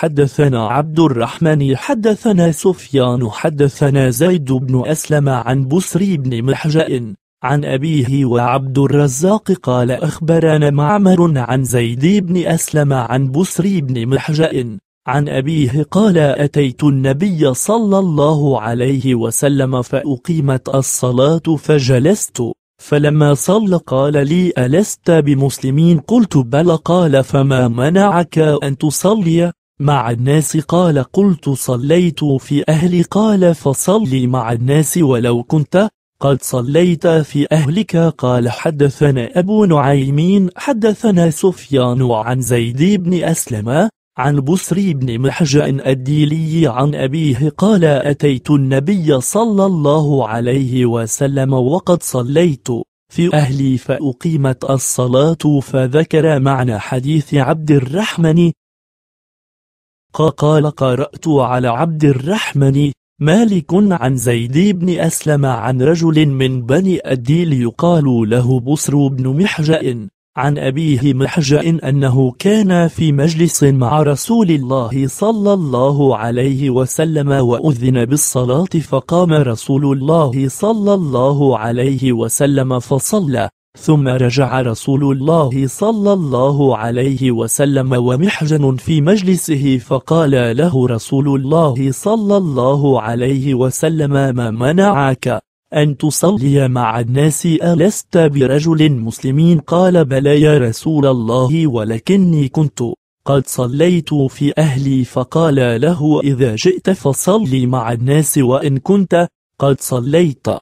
حدثنا عبد الرحمن حدثنا سفيان حدثنا زيد بن أسلم عن بسري بن محجأ عن أبيه وعبد الرزاق قال أخبرنا معمر عن زيد بن أسلم عن بسري بن محجأ عن أبيه قال أتيت النبي صلى الله عليه وسلم فأقيمت الصلاة فجلست فلما صلى قال لي ألست بمسلمين قلت بل قال فما منعك أن تصلي مع الناس قال قلت صليت في أهلي قال فصلي مع الناس ولو كنت قد صليت في أهلك قال حدثنا أبو نعيمين حدثنا سفيان عن زيد بن أسلم عن بسري بن محجن الديلي عن أبيه قال أتيت النبي صلى الله عليه وسلم وقد صليت في أهلي فأقيمت الصلاة فذكر معنى حديث عبد الرحمن قال قرأت على عبد الرحمن مالك عن زيد بن أسلم عن رجل من بني أديل يقال له بصر بن محجأ عن أبيه محجأ أنه كان في مجلس مع رسول الله صلى الله عليه وسلم وأذن بالصلاة فقام رسول الله صلى الله عليه وسلم فصلى ثم رجع رسول الله صلى الله عليه وسلم ومحجن في مجلسه فقال له رسول الله صلى الله عليه وسلم ما منعك أن تصلي مع الناس ألست برجل مسلمين قال بلى يا رسول الله ولكني كنت قد صليت في أهلي فقال له إذا جئت فصلي مع الناس وإن كنت قد صليت